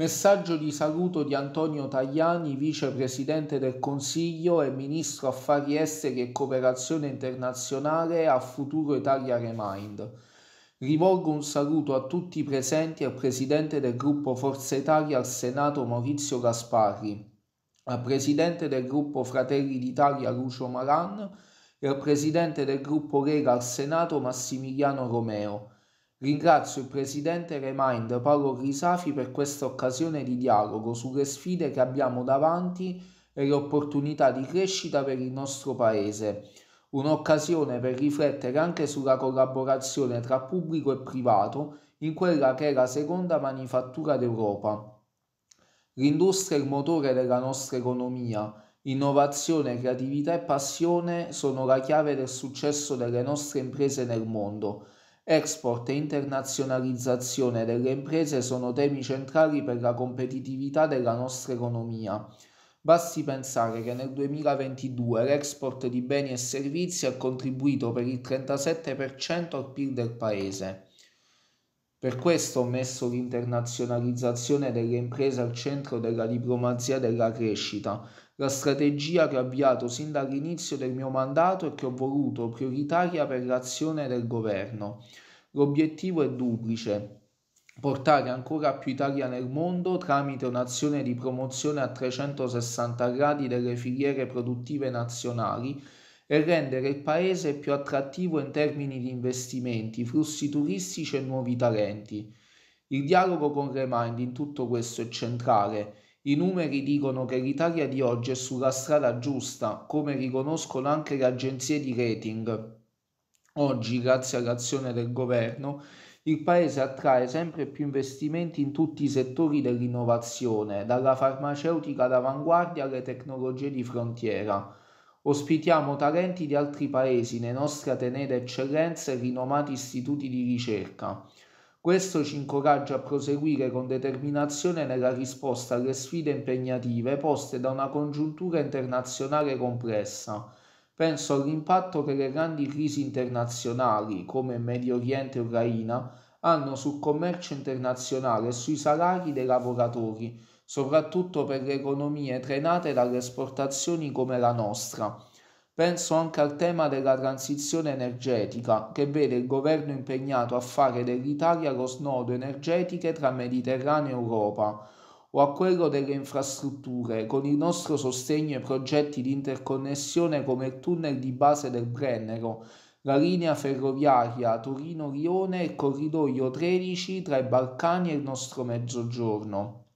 Messaggio di saluto di Antonio Tajani, vicepresidente del Consiglio e ministro affari esteri e cooperazione internazionale a Futuro Italia Remind. Rivolgo un saluto a tutti i presenti al presidente del gruppo Forza Italia al Senato Maurizio Gasparri, al presidente del gruppo Fratelli d'Italia Lucio Maran e al presidente del gruppo Lega al Senato Massimiliano Romeo. Ringrazio il presidente Remind Paolo Grisafi per questa occasione di dialogo sulle sfide che abbiamo davanti e le opportunità di crescita per il nostro Paese. Un'occasione per riflettere anche sulla collaborazione tra pubblico e privato in quella che è la seconda manifattura d'Europa. L'industria è il motore della nostra economia. Innovazione, creatività e passione sono la chiave del successo delle nostre imprese nel mondo. Export e internazionalizzazione delle imprese sono temi centrali per la competitività della nostra economia. Basti pensare che nel 2022 l'export di beni e servizi ha contribuito per il 37% al PIL del paese. Per questo ho messo l'internazionalizzazione delle imprese al centro della diplomazia della crescita, la strategia che ho avviato sin dall'inizio del mio mandato e che ho voluto prioritaria per l'azione del governo. L'obiettivo è duplice. Portare ancora più Italia nel mondo tramite un'azione di promozione a 360 gradi delle filiere produttive nazionali e rendere il paese più attrattivo in termini di investimenti, flussi turistici e nuovi talenti. Il dialogo con Remind in tutto questo è centrale. I numeri dicono che l'Italia di oggi è sulla strada giusta, come riconoscono anche le agenzie di rating. Oggi, grazie all'azione del governo, il Paese attrae sempre più investimenti in tutti i settori dell'innovazione, dalla farmaceutica d'avanguardia alle tecnologie di frontiera. Ospitiamo talenti di altri paesi nei nostri atenei d'eccellenza e rinomati istituti di ricerca. Questo ci incoraggia a proseguire con determinazione nella risposta alle sfide impegnative poste da una congiuntura internazionale complessa. Penso all'impatto che le grandi crisi internazionali, come Medio Oriente e Ucraina, hanno sul commercio internazionale e sui salari dei lavoratori, soprattutto per le economie trainate dalle esportazioni come la nostra. Penso anche al tema della transizione energetica, che vede il governo impegnato a fare dell'Italia lo snodo energetiche tra Mediterraneo e Europa, o a quello delle infrastrutture, con il nostro sostegno ai progetti di interconnessione come il tunnel di base del Brennero, la linea ferroviaria torino lione e il corridoio 13 tra i Balcani e il nostro Mezzogiorno.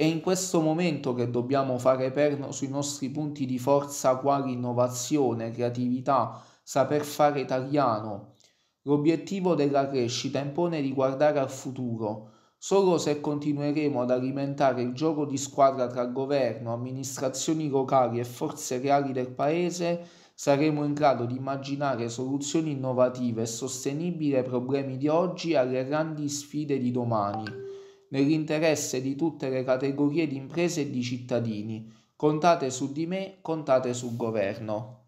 È in questo momento che dobbiamo fare perno sui nostri punti di forza quali innovazione, creatività, saper fare italiano. L'obiettivo della crescita impone di guardare al futuro. Solo se continueremo ad alimentare il gioco di squadra tra governo, amministrazioni locali e forze reali del Paese saremo in grado di immaginare soluzioni innovative e sostenibili ai problemi di oggi e alle grandi sfide di domani nell'interesse di tutte le categorie di imprese e di cittadini. Contate su di me, contate sul governo.